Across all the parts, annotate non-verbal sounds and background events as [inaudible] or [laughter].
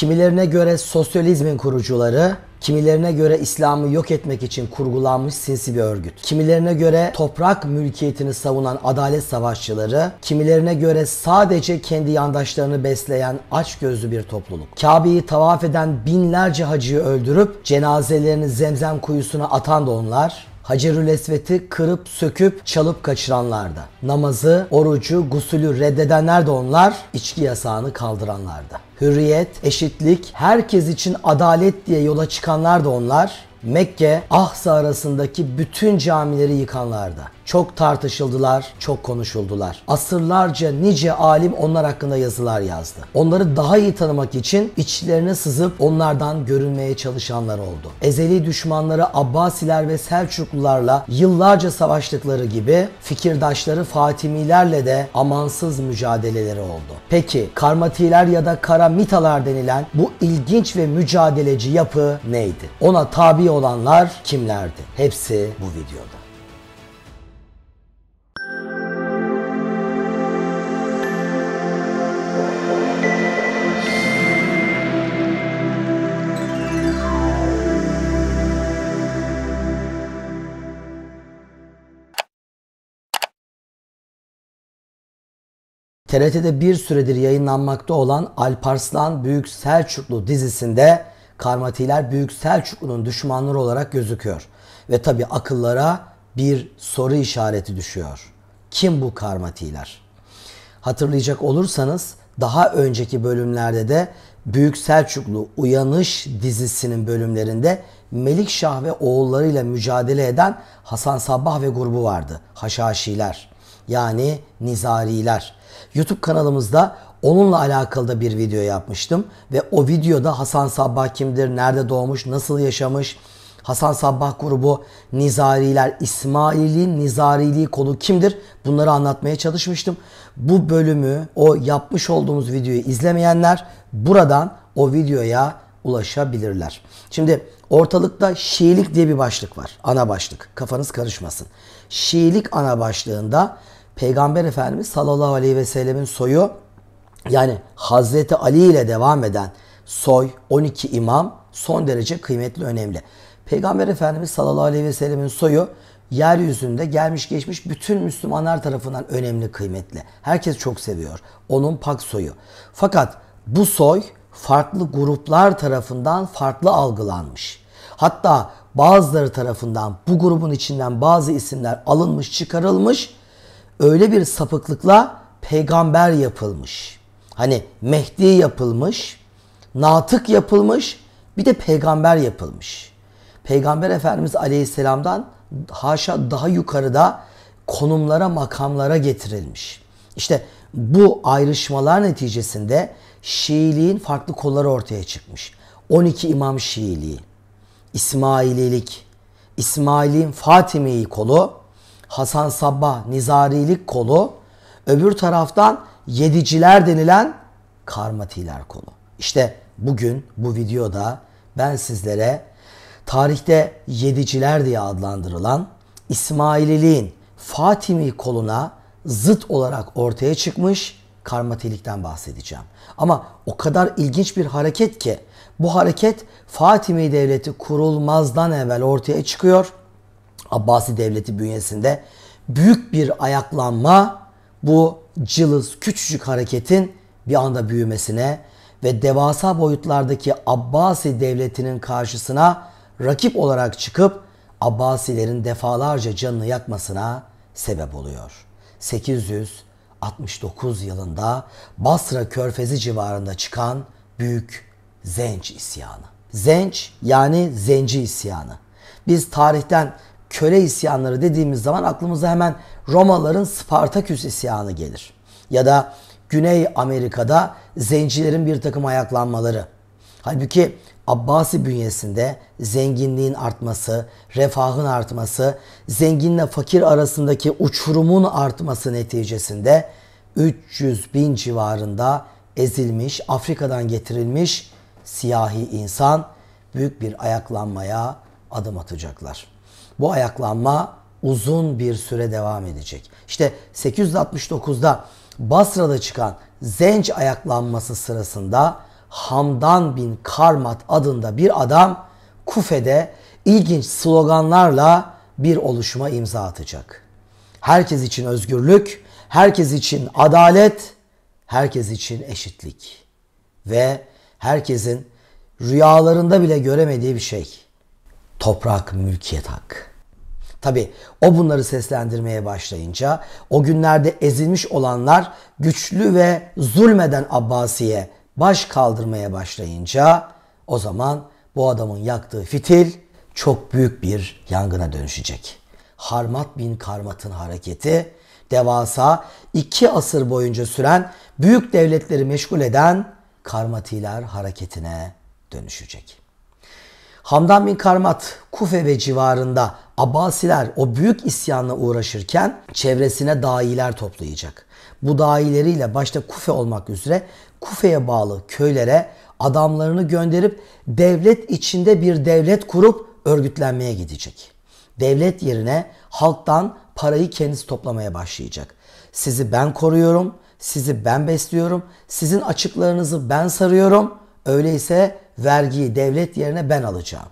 Kimilerine göre sosyalizmin kurucuları, Kimilerine göre İslam'ı yok etmek için kurgulanmış sinsi bir örgüt. Kimilerine göre toprak mülkiyetini savunan adalet savaşçıları, kimilerine göre sadece kendi yandaşlarını besleyen açgözlü bir topluluk. Kabe'yi tavaf eden binlerce hacıyı öldürüp cenazelerini zemzem kuyusuna atan da onlar, Hacerül Esvet'i kırıp söküp çalıp kaçıranlardı. Namazı, orucu, gusülü reddedenler de onlar, içki yasağını kaldıranlardı hürriyet, eşitlik, herkes için adalet diye yola çıkanlar da onlar. Mekke, Ahsa arasındaki bütün camileri yıkanlardı. Çok tartışıldılar, çok konuşuldular. Asırlarca nice alim onlar hakkında yazılar yazdı. Onları daha iyi tanımak için içlerine sızıp onlardan görünmeye çalışanlar oldu. Ezeli düşmanları Abbasiler ve Selçuklularla yıllarca savaştıkları gibi fikirdaşları Fatimilerle de amansız mücadeleleri oldu. Peki Karmatiler ya da Karamitalar denilen bu ilginç ve mücadeleci yapı neydi? Ona tabi olanlar kimlerdi? Hepsi bu videoda. TRT'de bir süredir yayınlanmakta olan Alparslan Büyük Selçuklu dizisinde Karmatiler Büyük Selçuklu'nun düşmanları olarak gözüküyor. Ve tabi akıllara bir soru işareti düşüyor. Kim bu Karmatiler? Hatırlayacak olursanız daha önceki bölümlerde de Büyük Selçuklu Uyanış dizisinin bölümlerinde Melikşah ve oğullarıyla mücadele eden Hasan Sabbah ve grubu vardı. Haşhaşiler yani Nizariler. YouTube kanalımızda onunla alakalı da bir video yapmıştım. Ve o videoda Hasan Sabbah kimdir, nerede doğmuş, nasıl yaşamış, Hasan Sabbah grubu, Nizariler, İsmaili Nizariliği kolu kimdir? Bunları anlatmaya çalışmıştım. Bu bölümü, o yapmış olduğumuz videoyu izlemeyenler buradan o videoya ulaşabilirler. Şimdi ortalıkta Şiilik diye bir başlık var. Ana başlık. Kafanız karışmasın. Şiilik ana başlığında Peygamber Efendimiz sallallahu aleyhi ve sellemin soyu yani Hazreti Ali ile devam eden soy 12 imam son derece kıymetli önemli. Peygamber Efendimiz sallallahu aleyhi ve sellemin soyu yeryüzünde gelmiş geçmiş bütün Müslümanlar tarafından önemli kıymetli. Herkes çok seviyor. Onun pak soyu. Fakat bu soy farklı gruplar tarafından farklı algılanmış. Hatta bazıları tarafından bu grubun içinden bazı isimler alınmış çıkarılmış öyle bir sapıklıkla peygamber yapılmış. Hani Mehdi yapılmış, natık yapılmış, bir de peygamber yapılmış. Peygamber Efendimiz Aleyhisselam'dan haşa daha yukarıda konumlara, makamlara getirilmiş. İşte bu ayrışmalar neticesinde Şiiliğin farklı kolları ortaya çıkmış. 12 İmam Şiiliği, İsmaililik, İsmail'in Fatimi'yi kolu, Hasan Sabbah Nizarilik kolu, öbür taraftan Yediciler denilen Karmatiler kolu. İşte bugün bu videoda ben sizlere tarihte Yediciler diye adlandırılan İsmaililiğin Fatimi koluna zıt olarak ortaya çıkmış karmatilikten bahsedeceğim. Ama o kadar ilginç bir hareket ki bu hareket Fatimi Devleti kurulmazdan evvel ortaya çıkıyor Abbasi Devleti bünyesinde büyük bir ayaklanma bu cılız küçücük hareketin bir anda büyümesine ve devasa boyutlardaki Abbasi Devleti'nin karşısına rakip olarak çıkıp Abbasilerin defalarca canını yakmasına sebep oluyor. 869 yılında Basra Körfezi civarında çıkan büyük Zenç isyanı. Zenç yani Zenci isyanı. Biz tarihten köle isyanları dediğimiz zaman aklımıza hemen Romalıların Spartaküs isyanı gelir. Ya da Güney Amerika'da zencilerin bir takım ayaklanmaları. Halbuki Abbasi bünyesinde zenginliğin artması, refahın artması, zenginle fakir arasındaki uçurumun artması neticesinde 300 bin civarında ezilmiş, Afrika'dan getirilmiş siyahi insan büyük bir ayaklanmaya adım atacaklar bu ayaklanma uzun bir süre devam edecek. İşte 869'da Basra'da çıkan Zenc ayaklanması sırasında Hamdan bin Karmat adında bir adam Kufe'de ilginç sloganlarla bir oluşuma imza atacak. Herkes için özgürlük, herkes için adalet, herkes için eşitlik ve herkesin rüyalarında bile göremediği bir şey. Toprak mülkiyet hakkı. Tabi o bunları seslendirmeye başlayınca o günlerde ezilmiş olanlar güçlü ve zulmeden Abbasi'ye baş kaldırmaya başlayınca o zaman bu adamın yaktığı fitil çok büyük bir yangına dönüşecek. Harmat bin Karmat'ın hareketi devasa iki asır boyunca süren büyük devletleri meşgul eden Karmatiler hareketine dönüşecek. Hamdan bin Karmat Kufe ve civarında Abbasiler o büyük isyanla uğraşırken çevresine dahiler toplayacak. Bu dahileriyle başta Kufe olmak üzere Kufe'ye bağlı köylere adamlarını gönderip devlet içinde bir devlet kurup örgütlenmeye gidecek. Devlet yerine halktan parayı kendisi toplamaya başlayacak. Sizi ben koruyorum, sizi ben besliyorum, sizin açıklarınızı ben sarıyorum. Öyleyse vergiyi devlet yerine ben alacağım.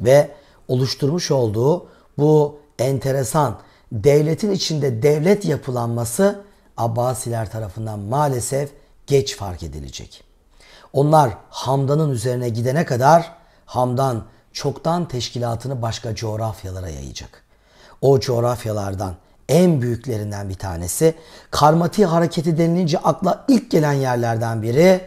Ve oluşturmuş olduğu bu enteresan devletin içinde devlet yapılanması Abbasiler tarafından maalesef geç fark edilecek. Onlar Hamdan'ın üzerine gidene kadar Hamdan çoktan teşkilatını başka coğrafyalara yayacak. O coğrafyalardan en büyüklerinden bir tanesi Karmati hareketi denilince akla ilk gelen yerlerden biri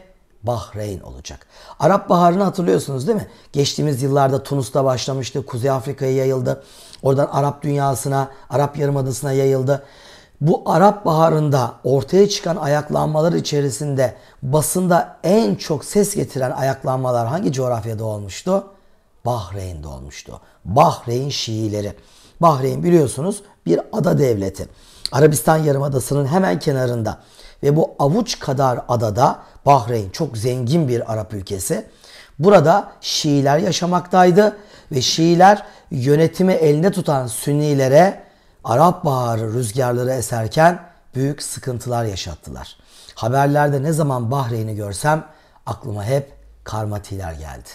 Bahreyn olacak. Arap Baharı'nı hatırlıyorsunuz değil mi? Geçtiğimiz yıllarda Tunus'ta başlamıştı, Kuzey Afrika'ya yayıldı. Oradan Arap dünyasına, Arap Yarımadası'na yayıldı. Bu Arap Baharı'nda ortaya çıkan ayaklanmalar içerisinde basında en çok ses getiren ayaklanmalar hangi coğrafyada olmuştu? Bahreyn'de olmuştu. Bahreyn Şiileri. Bahreyn biliyorsunuz bir ada devleti. Arabistan Yarımadası'nın hemen kenarında ve bu avuç kadar adada Bahreyn çok zengin bir Arap ülkesi. Burada Şiiler yaşamaktaydı ve Şiiler yönetimi elinde tutan Sünnilere Arap Baharı rüzgarları eserken büyük sıkıntılar yaşattılar. Haberlerde ne zaman Bahreyn'i görsem aklıma hep Karmatiler geldi.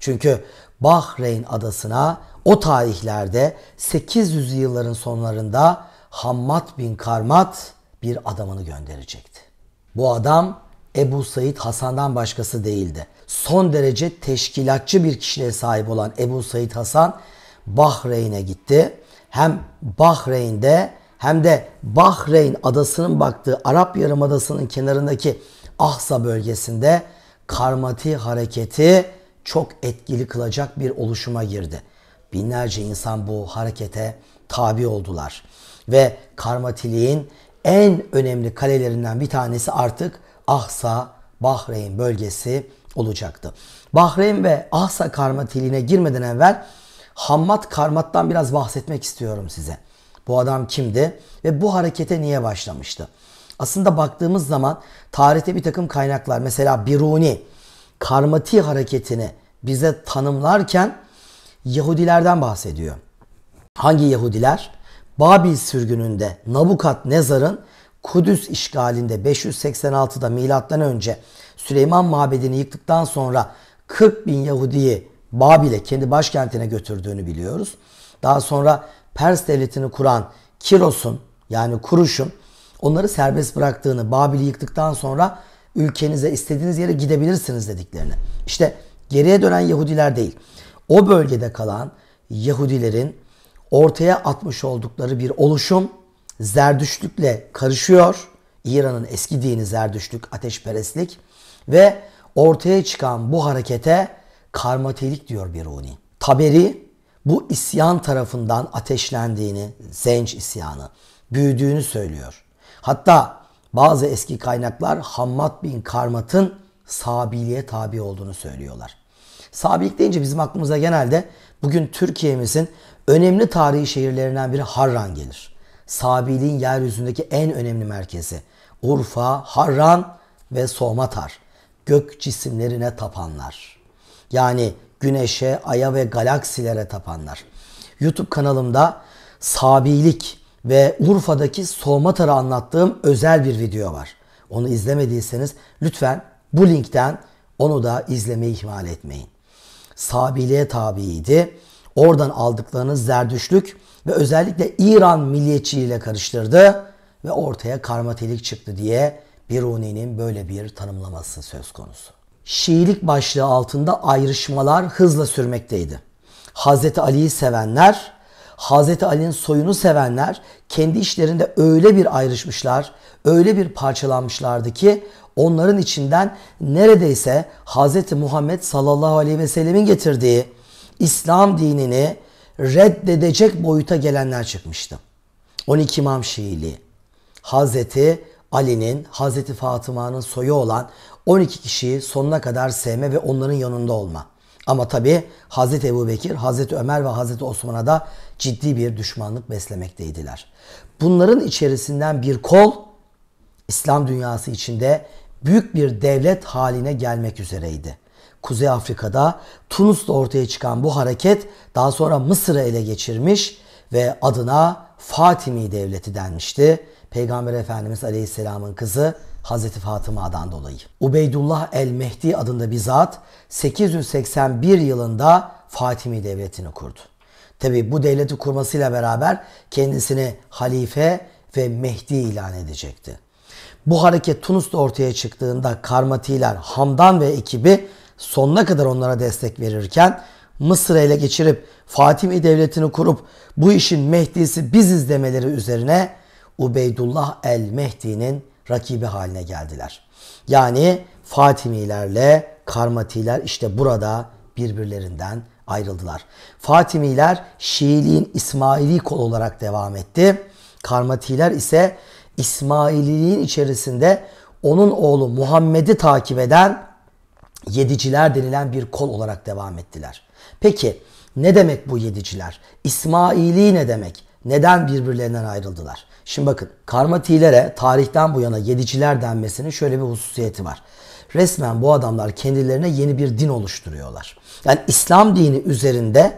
Çünkü Bahreyn adasına o tarihlerde 800 yılların sonlarında Hammad bin Karmat bir adamını gönderecekti. Bu adam Ebu Said Hasan'dan başkası değildi son derece teşkilatçı bir kişiliğe sahip olan Ebu Said Hasan Bahreyn'e gitti. Hem Bahreyn'de hem de Bahreyn adasının baktığı Arap Yarımadası'nın kenarındaki Ahsa bölgesinde Karmati hareketi çok etkili kılacak bir oluşuma girdi. Binlerce insan bu harekete tabi oldular ve Karmatiliğin en önemli kalelerinden bir tanesi artık Ahsa Bahreyn bölgesi olacaktı. Bahreyn ve Ahsa karmatiline girmeden evvel Hammad Karmat'tan biraz bahsetmek istiyorum size. Bu adam kimdi ve bu harekete niye başlamıştı? Aslında baktığımız zaman tarihte bir takım kaynaklar mesela Biruni Karmati hareketini bize tanımlarken Yahudilerden bahsediyor. Hangi Yahudiler? Babil sürgününde Nebukadnezar'ın Kudüs işgalinde 586'da milattan önce Süleyman Mabedi'ni yıktıktan sonra 40 bin Yahudi'yi Babil'e kendi başkentine götürdüğünü biliyoruz. Daha sonra Pers devletini kuran Kiros'un yani Kuruş'un onları serbest bıraktığını, Babil'i yıktıktan sonra ülkenize istediğiniz yere gidebilirsiniz dediklerini. İşte geriye dönen Yahudiler değil. O bölgede kalan Yahudilerin ortaya atmış oldukları bir oluşum Zerdüştlükle karışıyor. İran'ın eski dini Zerdüştlük, ateşperestlik ve ortaya çıkan bu harekete karmatelik diyor Biruni. Taberi bu isyan tarafından ateşlendiğini, zenç isyanı, büyüdüğünü söylüyor. Hatta bazı eski kaynaklar Hammad bin Karmat'ın sabiliğe tabi olduğunu söylüyorlar. Sabilik deyince bizim aklımıza genelde bugün Türkiye'mizin önemli tarihi şehirlerinden biri Harran gelir. Sabiliğin yeryüzündeki en önemli merkezi. Urfa, Harran ve Somatar. Gök cisimlerine tapanlar. Yani güneşe, aya ve galaksilere tapanlar. YouTube kanalımda Sabilik ve Urfa'daki Somatar'ı anlattığım özel bir video var. Onu izlemediyseniz lütfen bu linkten onu da izlemeyi ihmal etmeyin. Sabiliğe tabiydi. Oradan aldıklarınız zerdüşlük ve özellikle İran milliyetçiliğiyle karıştırdı ve ortaya karmatelik çıktı diye Biruni'nin böyle bir tanımlaması söz konusu. Şiilik başlığı altında ayrışmalar hızla sürmekteydi. Hazreti Ali'yi sevenler, Hazreti Ali'nin soyunu sevenler kendi işlerinde öyle bir ayrışmışlar, öyle bir parçalanmışlardı ki onların içinden neredeyse Hazreti Muhammed sallallahu aleyhi ve sellemin getirdiği İslam dinini reddedecek boyuta gelenler çıkmıştı. 12 İmam Şiili, Hazreti Ali'nin, Hazreti Fatıma'nın soyu olan 12 kişiyi sonuna kadar sevme ve onların yanında olma. Ama tabi Hazreti Ebu Bekir, Hazreti Ömer ve Hazreti Osman'a da ciddi bir düşmanlık beslemekteydiler. Bunların içerisinden bir kol İslam dünyası içinde büyük bir devlet haline gelmek üzereydi. Kuzey Afrika'da Tunus'ta ortaya çıkan bu hareket daha sonra Mısır'ı ele geçirmiş ve adına Fatimi Devleti denmişti. Peygamber Efendimiz Aleyhisselam'ın kızı Hazreti Fatıma'dan dolayı. Ubeydullah el-Mehdi adında bir zat 881 yılında Fatimi Devleti'ni kurdu. Tabi bu devleti kurmasıyla beraber kendisini halife ve Mehdi ilan edecekti. Bu hareket Tunus'ta ortaya çıktığında Karmatiler, Hamdan ve ekibi sonuna kadar onlara destek verirken Mısır'ı ele geçirip Fatimi Devleti'ni kurup bu işin Mehdi'si biziz demeleri üzerine Ubeydullah el Mehdi'nin rakibi haline geldiler. Yani Fatimilerle Karmatiler işte burada birbirlerinden ayrıldılar. Fatimiler Şiiliğin İsmaili kol olarak devam etti. Karmatiler ise İsmaililiğin içerisinde onun oğlu Muhammed'i takip eden yediciler denilen bir kol olarak devam ettiler. Peki ne demek bu yediciler? İsmaili ne demek? Neden birbirlerinden ayrıldılar? Şimdi bakın Karmatilere tarihten bu yana yediciler denmesinin şöyle bir hususiyeti var. Resmen bu adamlar kendilerine yeni bir din oluşturuyorlar. Yani İslam dini üzerinde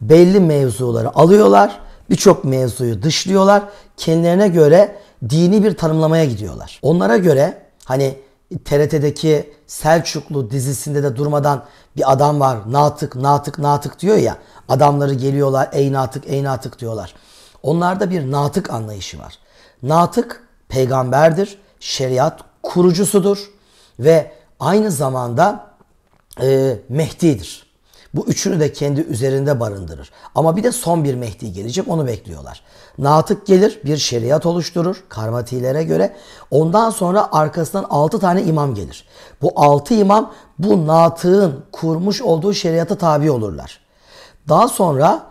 belli mevzuları alıyorlar, birçok mevzuyu dışlıyorlar. Kendilerine göre dini bir tanımlamaya gidiyorlar. Onlara göre hani TRT'deki Selçuklu dizisinde de durmadan bir adam var. Natık, natık, natık diyor ya. Adamları geliyorlar ey natık, ey natık diyorlar. Onlarda bir natık anlayışı var. Natık peygamberdir, şeriat kurucusudur ve aynı zamanda e, Mehdi'dir. Bu üçünü de kendi üzerinde barındırır. Ama bir de son bir Mehdi gelecek onu bekliyorlar. Natık gelir bir şeriat oluşturur karmatilere göre. Ondan sonra arkasından altı tane imam gelir. Bu altı imam bu natığın kurmuş olduğu şeriata tabi olurlar. Daha sonra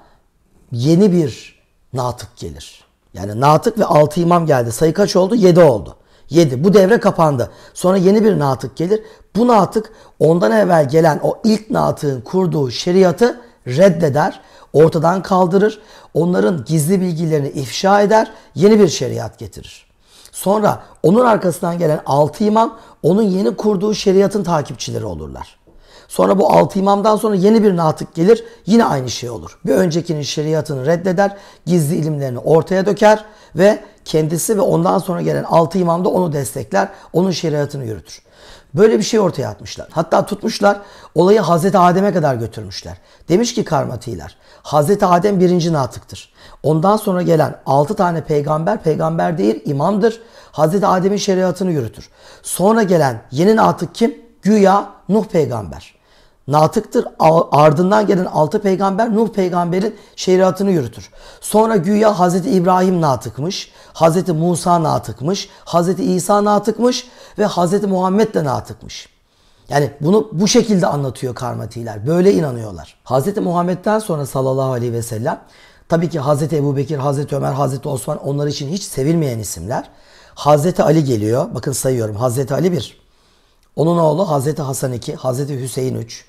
yeni bir natık gelir. Yani natık ve altı imam geldi. Sayı kaç oldu? Yedi oldu. 7. Bu devre kapandı. Sonra yeni bir natık gelir. Bu natık ondan evvel gelen o ilk natığın kurduğu şeriatı reddeder, ortadan kaldırır, onların gizli bilgilerini ifşa eder, yeni bir şeriat getirir. Sonra onun arkasından gelen 6 imam onun yeni kurduğu şeriatın takipçileri olurlar. Sonra bu altı imamdan sonra yeni bir natık gelir. Yine aynı şey olur. Bir öncekinin şeriatını reddeder, gizli ilimlerini ortaya döker ve kendisi ve ondan sonra gelen altı imam da onu destekler, onun şeriatını yürütür. Böyle bir şey ortaya atmışlar. Hatta tutmuşlar olayı Hazreti Adem'e kadar götürmüşler. Demiş ki karmatiler Hazreti Adem birinci natıktır. Ondan sonra gelen altı tane peygamber peygamber değil imamdır. Hazreti Adem'in şeriatını yürütür. Sonra gelen yeni natık kim? Güya Nuh peygamber. Natıktır. Ardından gelen altı peygamber Nuh peygamberin şeriatını yürütür. Sonra güya Hazreti İbrahim natıkmış, Hazreti Musa natıkmış, Hazreti İsa natıkmış ve Hazreti Muhammed de natıkmış. Yani bunu bu şekilde anlatıyor karmatiler. Böyle inanıyorlar. Hazreti Muhammed'den sonra sallallahu aleyhi ve sellem tabii ki Hazreti Ebu Bekir, Hazreti Ömer, Hazreti Osman onlar için hiç sevilmeyen isimler. Hazreti Ali geliyor. Bakın sayıyorum. Hazreti Ali bir. Onun oğlu Hazreti Hasan 2, Hazreti Hüseyin 3,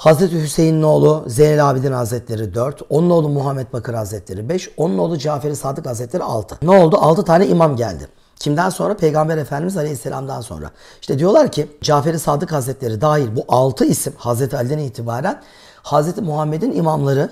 Hazreti Hüseyin'in oğlu Zeynel Abidin Hazretleri 4, onun oğlu Muhammed Bakır Hazretleri 5, onun oğlu Caferi Sadık Hazretleri 6. Ne oldu? 6 tane imam geldi. Kimden sonra? Peygamber Efendimiz Aleyhisselam'dan sonra. İşte diyorlar ki Caferi Sadık Hazretleri dahil bu 6 isim Hazreti Ali'den itibaren Hazreti Muhammed'in imamları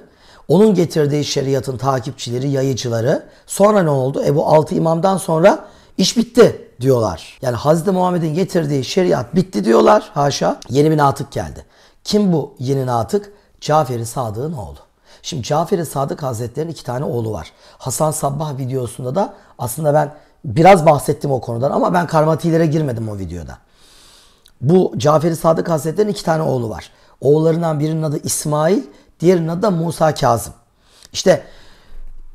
onun getirdiği şeriatın takipçileri, yayıcıları. Sonra ne oldu? E bu 6 imamdan sonra iş bitti diyorlar. Yani Hazreti Muhammed'in getirdiği şeriat bitti diyorlar. Haşa. Yeni bir natık geldi. Kim bu yeni natık? Cafer-i Sadık'ın oğlu. Şimdi Cafer-i Sadık Hazretleri'nin iki tane oğlu var. Hasan Sabbah videosunda da aslında ben biraz bahsettim o konudan ama ben karmatilere girmedim o videoda. Bu Cafer-i Sadık Hazretleri'nin iki tane oğlu var. Oğullarından birinin adı İsmail, diğerinin adı da Musa Kazım. İşte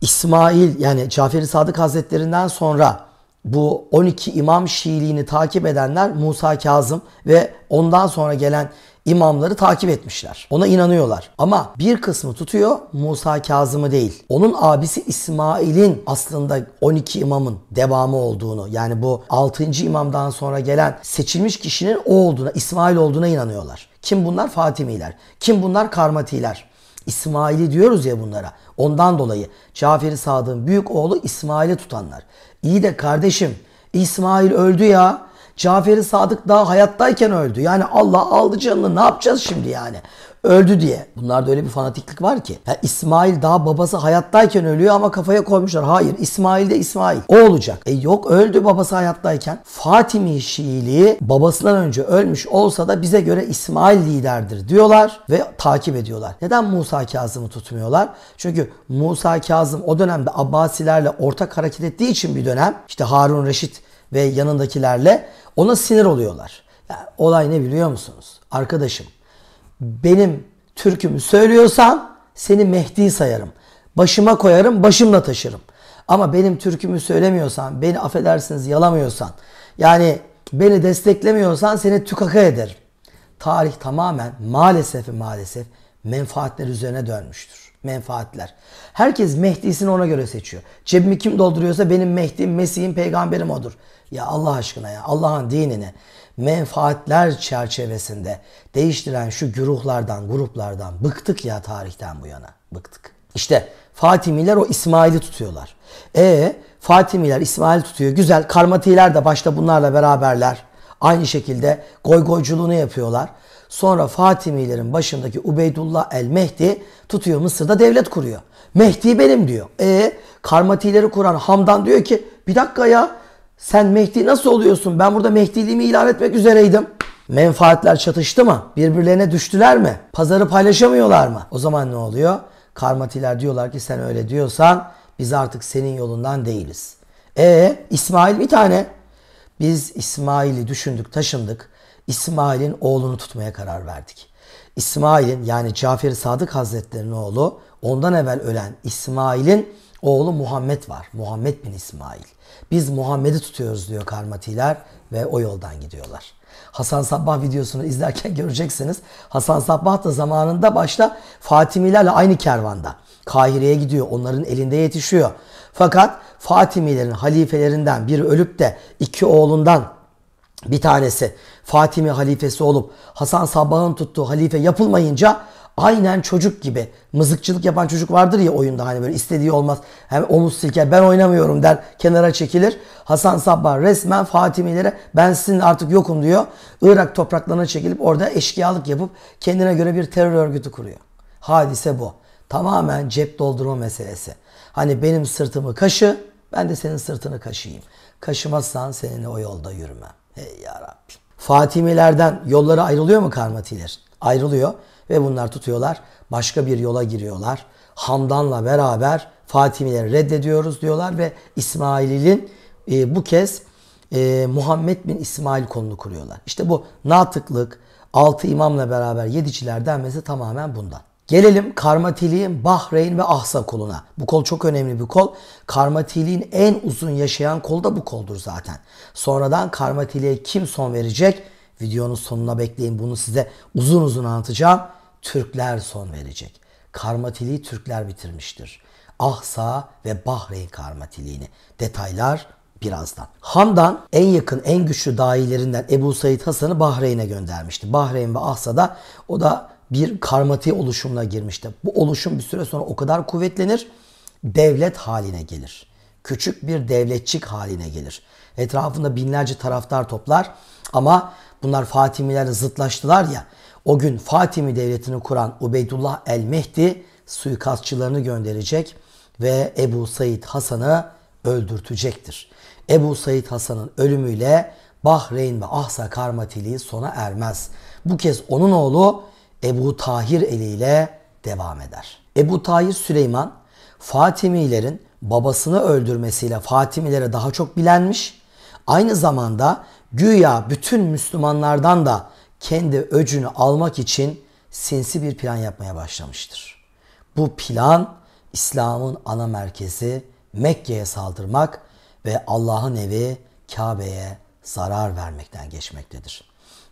İsmail yani Cafer-i Sadık Hazretlerinden sonra bu 12 İmam Şiiliğini takip edenler Musa Kazım ve ondan sonra gelen imamları takip etmişler. Ona inanıyorlar. Ama bir kısmı tutuyor Musa Kazım'ı değil. Onun abisi İsmail'in aslında 12 imamın devamı olduğunu yani bu 6. imamdan sonra gelen seçilmiş kişinin o olduğuna, İsmail olduğuna inanıyorlar. Kim bunlar? Fatimiler. Kim bunlar? Karmatiler. İsmail'i diyoruz ya bunlara. Ondan dolayı Cafer-i Sadık'ın büyük oğlu İsmail'i tutanlar. İyi de kardeşim İsmail öldü ya. Caferi Sadık daha hayattayken öldü. Yani Allah aldı canını ne yapacağız şimdi yani? Öldü diye. Bunlarda öyle bir fanatiklik var ki. Ya İsmail daha babası hayattayken ölüyor ama kafaya koymuşlar. Hayır İsmail de İsmail. O olacak. E yok öldü babası hayattayken. Fatimi Şiiliği babasından önce ölmüş olsa da bize göre İsmail liderdir diyorlar ve takip ediyorlar. Neden Musa Kazım'ı tutmuyorlar? Çünkü Musa Kazım o dönemde Abbasilerle ortak hareket ettiği için bir dönem işte Harun Reşit ve yanındakilerle ona sinir oluyorlar. Ya, olay ne biliyor musunuz? Arkadaşım benim türkümü söylüyorsan seni Mehdi sayarım. Başıma koyarım, başımla taşırım. Ama benim türkümü söylemiyorsan, beni affedersiniz yalamıyorsan, yani beni desteklemiyorsan seni tükaka ederim. Tarih tamamen maalesef maalesef menfaatler üzerine dönmüştür. Menfaatler. Herkes Mehdi'sini ona göre seçiyor. Cebimi kim dolduruyorsa benim Mehdi'm, Mesih'im, peygamberim odur. Ya Allah aşkına ya Allah'ın dinini menfaatler çerçevesinde değiştiren şu güruhlardan, gruplardan bıktık ya tarihten bu yana. Bıktık. İşte Fatimiler o İsmail'i tutuyorlar. E Fatimiler İsmail tutuyor. Güzel. Karmatiler de başta bunlarla beraberler. Aynı şekilde goygoyculuğunu yapıyorlar. Sonra Fatimilerin başındaki Ubeydullah el Mehdi tutuyor Mısır'da devlet kuruyor. Mehdi benim diyor. E Karmatileri kuran Hamdan diyor ki bir dakika ya sen Mehdi nasıl oluyorsun? Ben burada Mehdiliğimi ilan etmek üzereydim. Menfaatler çatıştı mı? Birbirlerine düştüler mi? Pazarı paylaşamıyorlar mı? O zaman ne oluyor? Karmatiler diyorlar ki sen öyle diyorsan biz artık senin yolundan değiliz. E İsmail bir tane. Biz İsmail'i düşündük, taşındık. İsmail'in oğlunu tutmaya karar verdik. İsmail'in yani Cafer Sadık Hazretleri'nin oğlu ondan evvel ölen İsmail'in Oğlu Muhammed var. Muhammed bin İsmail. Biz Muhammed'i tutuyoruz diyor karmatiler ve o yoldan gidiyorlar. Hasan Sabbah videosunu izlerken [laughs] göreceksiniz. Hasan Sabbah da zamanında başta Fatimilerle aynı kervanda. Kahire'ye gidiyor. Onların elinde yetişiyor. Fakat Fatimilerin halifelerinden biri ölüp de iki oğlundan bir tanesi Fatimi halifesi olup Hasan Sabbah'ın tuttuğu halife yapılmayınca aynen çocuk gibi mızıkçılık yapan çocuk vardır ya oyunda hani böyle istediği olmaz. Hem omuz silker ben oynamıyorum der kenara çekilir. Hasan Sabbah resmen Fatimilere ben sizin artık yokum diyor. Irak topraklarına çekilip orada eşkıyalık yapıp kendine göre bir terör örgütü kuruyor. Hadise bu. Tamamen cep doldurma meselesi. Hani benim sırtımı kaşı ben de senin sırtını kaşıyayım. Kaşımazsan seninle o yolda yürümem. Ey yarabbim. Fatimilerden yolları ayrılıyor mu karmatiler? Ayrılıyor. Ve bunlar tutuyorlar. Başka bir yola giriyorlar. Hamdan'la beraber Fatimileri reddediyoruz diyorlar ve İsmail'in e, bu kez e, Muhammed bin İsmail konulu kuruyorlar. İşte bu natıklık, altı imamla beraber yediciler denmesi tamamen bundan. Gelelim Karmatiliğin Bahreyn ve Ahsa koluna. Bu kol çok önemli bir kol. Karmatiliğin en uzun yaşayan kolu da bu koldur zaten. Sonradan Karmatiliğe kim son verecek? Videonun sonuna bekleyin. Bunu size uzun uzun anlatacağım. Türkler son verecek. Karmatiliği Türkler bitirmiştir. Ahsa ve Bahreyn karmatiliğini. Detaylar birazdan. Hamdan en yakın en güçlü dahilerinden Ebu Said Hasan'ı Bahreyn'e göndermişti. Bahreyn ve Ahsa'da o da bir karmati oluşumuna girmişti. Bu oluşum bir süre sonra o kadar kuvvetlenir devlet haline gelir. Küçük bir devletçik haline gelir. Etrafında binlerce taraftar toplar ama bunlar Fatimilerle zıtlaştılar ya. O gün Fatimi devletini kuran Ubeydullah el-Mehdi suikastçılarını gönderecek ve Ebu Said Hasan'ı öldürtecektir. Ebu Said Hasan'ın ölümüyle Bahreyn ve Ahsa karmatiliği sona ermez. Bu kez onun oğlu Ebu Tahir eliyle devam eder. Ebu Tahir Süleyman Fatimilerin babasını öldürmesiyle Fatimilere daha çok bilenmiş. Aynı zamanda güya bütün Müslümanlardan da kendi öcünü almak için sinsi bir plan yapmaya başlamıştır. Bu plan İslam'ın ana merkezi Mekke'ye saldırmak ve Allah'ın evi Kabe'ye zarar vermekten geçmektedir.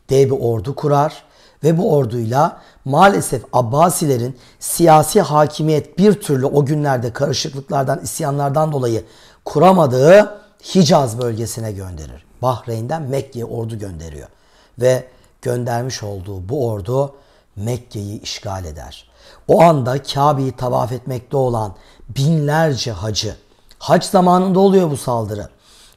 Dev bir ordu kurar ve bu orduyla maalesef Abbasilerin siyasi hakimiyet bir türlü o günlerde karışıklıklardan, isyanlardan dolayı kuramadığı Hicaz bölgesine gönderir. Bahreyn'den Mekke'ye ordu gönderiyor. Ve göndermiş olduğu bu ordu Mekke'yi işgal eder. O anda Kabe'yi tavaf etmekte olan binlerce hacı, hac zamanında oluyor bu saldırı.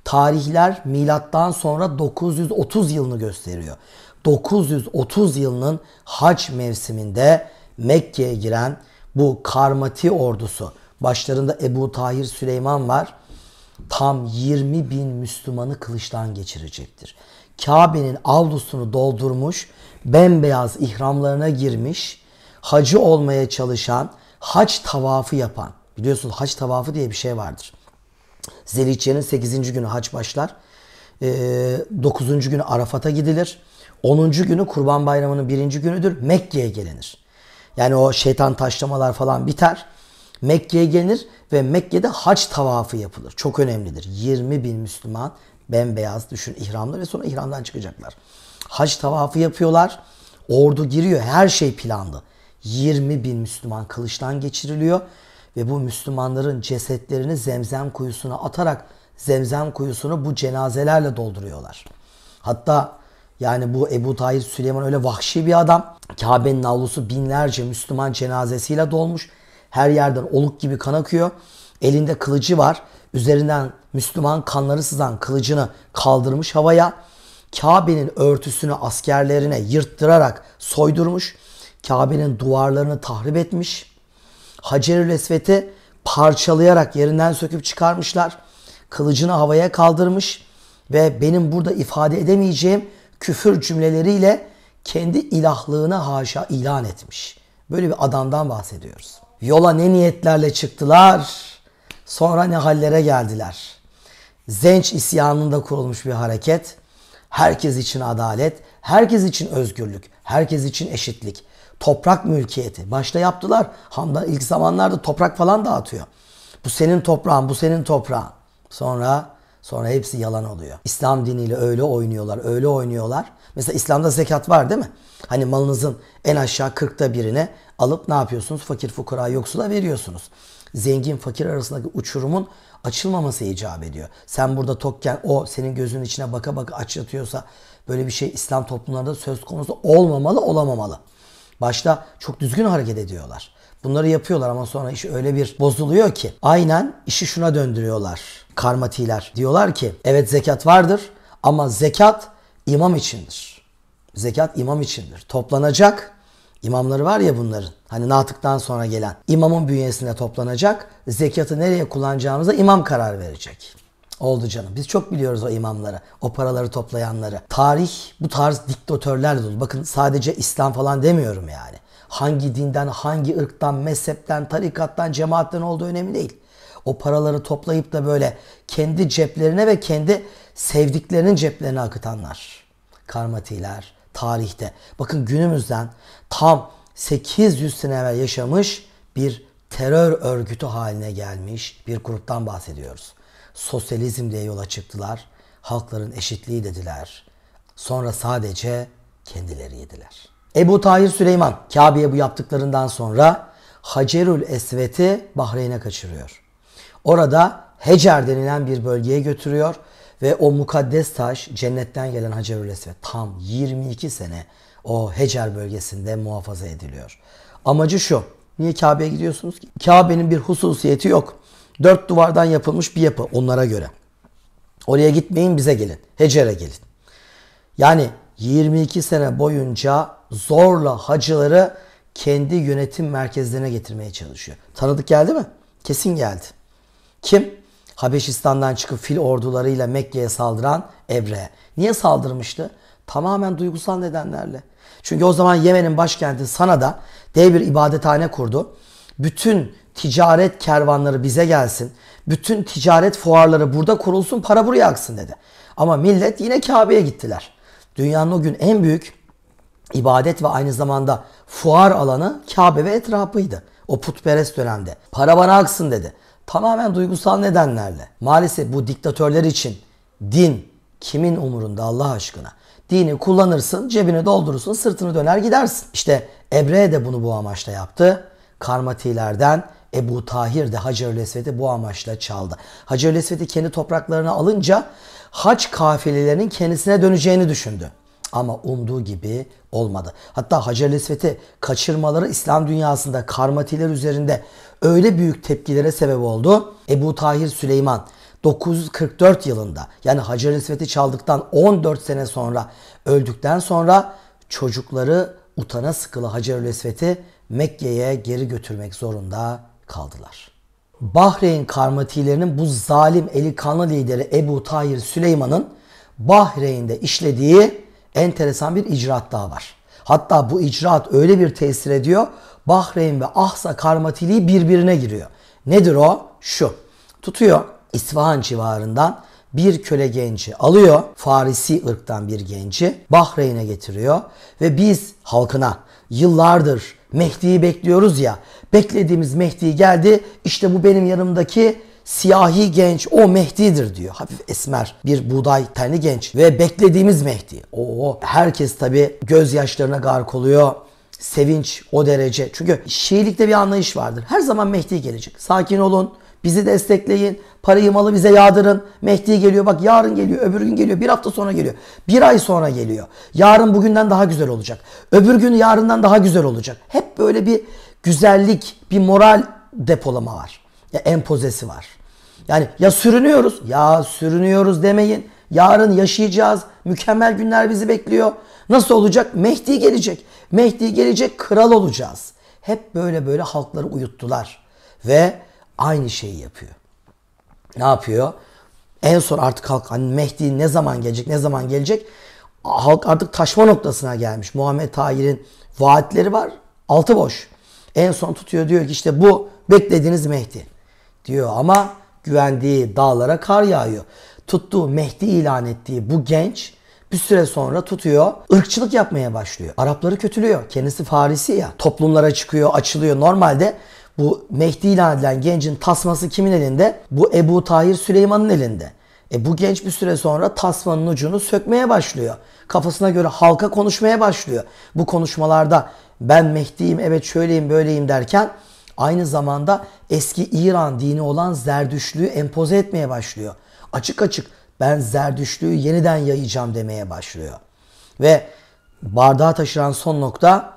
Tarihler milattan sonra 930 yılını gösteriyor. 930 yılının hac mevsiminde Mekke'ye giren bu Karmati ordusu, başlarında Ebu Tahir Süleyman var tam 20 bin Müslümanı kılıçtan geçirecektir. Kabe'nin avlusunu doldurmuş, bembeyaz ihramlarına girmiş, hacı olmaya çalışan, haç tavafı yapan. Biliyorsunuz haç tavafı diye bir şey vardır. Zeliçe'nin 8. günü haç başlar. 9. günü Arafat'a gidilir. 10. günü Kurban Bayramı'nın 1. günüdür. Mekke'ye gelinir. Yani o şeytan taşlamalar falan biter. Mekke'ye gelir ve Mekke'de haç tavafı yapılır. Çok önemlidir. 20 bin Müslüman bembeyaz düşün ihramlı ve sonra ihramdan çıkacaklar. Hac tavafı yapıyorlar. Ordu giriyor. Her şey planlı. 20 bin Müslüman kılıçtan geçiriliyor. Ve bu Müslümanların cesetlerini zemzem kuyusuna atarak zemzem kuyusunu bu cenazelerle dolduruyorlar. Hatta yani bu Ebu Tahir Süleyman öyle vahşi bir adam. Kabe'nin avlusu binlerce Müslüman cenazesiyle dolmuş. Her yerden oluk gibi kan akıyor. Elinde kılıcı var. Üzerinden Müslüman kanları sızan kılıcını kaldırmış havaya. Kabe'nin örtüsünü askerlerine yırttırarak soydurmuş. Kabe'nin duvarlarını tahrip etmiş. Hacerül Esvet'i parçalayarak yerinden söküp çıkarmışlar. Kılıcını havaya kaldırmış ve benim burada ifade edemeyeceğim küfür cümleleriyle kendi ilahlığını haşa ilan etmiş. Böyle bir adamdan bahsediyoruz. Yola ne niyetlerle çıktılar, sonra ne hallere geldiler. Zenç isyanında kurulmuş bir hareket. Herkes için adalet, herkes için özgürlük, herkes için eşitlik. Toprak mülkiyeti. Başta yaptılar. Hamda ilk zamanlarda toprak falan dağıtıyor. Bu senin toprağın, bu senin toprağın. Sonra sonra hepsi yalan oluyor. İslam diniyle öyle oynuyorlar, öyle oynuyorlar. Mesela İslam'da zekat var değil mi? Hani malınızın en aşağı kırkta birine alıp ne yapıyorsunuz? Fakir fukara yoksula veriyorsunuz. Zengin fakir arasındaki uçurumun açılmaması icap ediyor. Sen burada tokken o senin gözünün içine baka baka açlatıyorsa böyle bir şey İslam toplumlarında söz konusu olmamalı olamamalı. Başta çok düzgün hareket ediyorlar. Bunları yapıyorlar ama sonra iş öyle bir bozuluyor ki aynen işi şuna döndürüyorlar. Karmatiler diyorlar ki evet zekat vardır ama zekat imam içindir. Zekat imam içindir. Toplanacak İmamları var ya bunların. Hani natıktan sonra gelen. İmamın bünyesine toplanacak. Zekatı nereye kullanacağımıza imam karar verecek. Oldu canım. Biz çok biliyoruz o imamları, o paraları toplayanları. Tarih bu tarz diktatörler dolu. Bakın sadece İslam falan demiyorum yani. Hangi dinden, hangi ırktan, mezhepten, tarikattan, cemaatten olduğu önemli değil. O paraları toplayıp da böyle kendi ceplerine ve kendi sevdiklerinin ceplerine akıtanlar. Karmatiler, tarihte. Bakın günümüzden tam 800 sene evvel yaşamış bir terör örgütü haline gelmiş bir gruptan bahsediyoruz. Sosyalizm diye yola çıktılar. Halkların eşitliği dediler. Sonra sadece kendileri yediler. Ebu Tahir Süleyman Kabe'ye bu yaptıklarından sonra Hacerül Esvet'i Bahreyn'e kaçırıyor. Orada Hecer denilen bir bölgeye götürüyor ve o mukaddes taş cennetten gelen Hacerül Esved tam 22 sene o Hecer bölgesinde muhafaza ediliyor. Amacı şu. Niye Kabe'ye gidiyorsunuz ki? Kabe'nin bir hususiyeti yok. Dört duvardan yapılmış bir yapı onlara göre. Oraya gitmeyin bize gelin. Hecer'e gelin. Yani 22 sene boyunca zorla hacıları kendi yönetim merkezlerine getirmeye çalışıyor. Tanıdık geldi mi? Kesin geldi. Kim? Habeşistan'dan çıkıp fil ordularıyla Mekke'ye saldıran Ebre'ye. Niye saldırmıştı? Tamamen duygusal nedenlerle. Çünkü o zaman Yemen'in başkenti Sana'da dev bir ibadethane kurdu. Bütün ticaret kervanları bize gelsin. Bütün ticaret fuarları burada kurulsun, para buraya aksın dedi. Ama millet yine Kabe'ye gittiler. Dünyanın o gün en büyük ibadet ve aynı zamanda fuar alanı Kabe ve etrafıydı. O putperest dönemde. Para bana aksın dedi tamamen duygusal nedenlerle. Maalesef bu diktatörler için din kimin umurunda Allah aşkına? Dini kullanırsın, cebini doldurursun, sırtını döner gidersin. İşte Ebre'ye de bunu bu amaçla yaptı. Karmatilerden Ebu Tahir de Hacer-ül bu amaçla çaldı. Hacer-ül kendi topraklarına alınca haç kafilelerinin kendisine döneceğini düşündü. Ama umduğu gibi olmadı. Hatta Hacer Esvet'i kaçırmaları İslam dünyasında karmatiler üzerinde öyle büyük tepkilere sebep oldu. Ebu Tahir Süleyman 944 yılında yani Hacer Esvet'i çaldıktan 14 sene sonra öldükten sonra çocukları utana sıkılı Hacer Esvet'i Mekke'ye geri götürmek zorunda kaldılar. Bahreyn karmatilerinin bu zalim eli kanlı lideri Ebu Tahir Süleyman'ın Bahreyn'de işlediği enteresan bir icraat daha var. Hatta bu icraat öyle bir tesir ediyor. Bahreyn ve Ahsa karmatiliği birbirine giriyor. Nedir o? Şu. Tutuyor İsfahan civarından bir köle genci alıyor. Farisi ırktan bir genci Bahreyn'e getiriyor ve biz halkına yıllardır Mehdi'yi bekliyoruz ya. Beklediğimiz Mehdi geldi. İşte bu benim yanımdaki siyahi genç o Mehdi'dir diyor. Hafif esmer bir buğday tenli genç ve beklediğimiz Mehdi. Oo, herkes tabi gözyaşlarına gark oluyor sevinç o derece. Çünkü Şiilikte bir anlayış vardır. Her zaman Mehdi gelecek. Sakin olun. Bizi destekleyin. Parayı malı bize yağdırın. Mehdi geliyor. Bak yarın geliyor. Öbür gün geliyor. Bir hafta sonra geliyor. Bir ay sonra geliyor. Yarın bugünden daha güzel olacak. Öbür gün yarından daha güzel olacak. Hep böyle bir güzellik, bir moral depolama var ya empozesi var. Yani ya sürünüyoruz, ya sürünüyoruz demeyin. Yarın yaşayacağız, mükemmel günler bizi bekliyor. Nasıl olacak? Mehdi gelecek. Mehdi gelecek, kral olacağız. Hep böyle böyle halkları uyuttular. Ve aynı şeyi yapıyor. Ne yapıyor? En son artık halk hani Mehdi ne zaman gelecek, ne zaman gelecek? Halk artık taşma noktasına gelmiş. Muhammed Tahir'in vaatleri var. Altı boş. En son tutuyor diyor ki işte bu beklediğiniz Mehdi diyor ama güvendiği dağlara kar yağıyor. Tuttuğu Mehdi ilan ettiği bu genç bir süre sonra tutuyor, ırkçılık yapmaya başlıyor. Arapları kötülüyor. Kendisi Farisi ya. Toplumlara çıkıyor, açılıyor. Normalde bu Mehdi ilan edilen gencin tasması kimin elinde? Bu Ebu Tahir Süleyman'ın elinde. E bu genç bir süre sonra tasmanın ucunu sökmeye başlıyor. Kafasına göre halka konuşmaya başlıyor. Bu konuşmalarda ben Mehdi'yim, evet şöyleyim, böyleyim derken Aynı zamanda eski İran dini olan Zerdüşlüğü empoze etmeye başlıyor. Açık açık ben Zerdüşlüğü yeniden yayacağım demeye başlıyor. Ve bardağı taşıran son nokta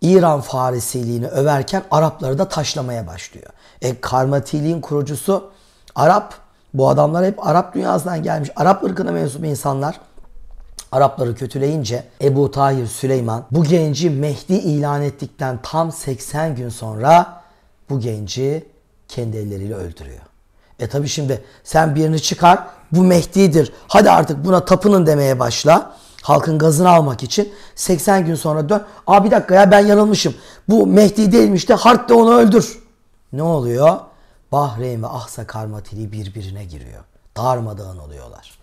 İran Farisiliğini överken Arapları da taşlamaya başlıyor. E, karmatiliğin kurucusu Arap. Bu adamlar hep Arap dünyasından gelmiş. Arap ırkına mensup insanlar. Arapları kötüleyince Ebu Tahir Süleyman bu genci Mehdi ilan ettikten tam 80 gün sonra bu genci kendi elleriyle öldürüyor. E tabi şimdi sen birini çıkar bu Mehdi'dir hadi artık buna tapının demeye başla. Halkın gazını almak için 80 gün sonra dön. Aa bir dakika ya ben yanılmışım. Bu Mehdi değilmiş de Harp de onu öldür. Ne oluyor? Bahreyn ve Ahsa Karmatili birbirine giriyor. Darmadağın oluyorlar.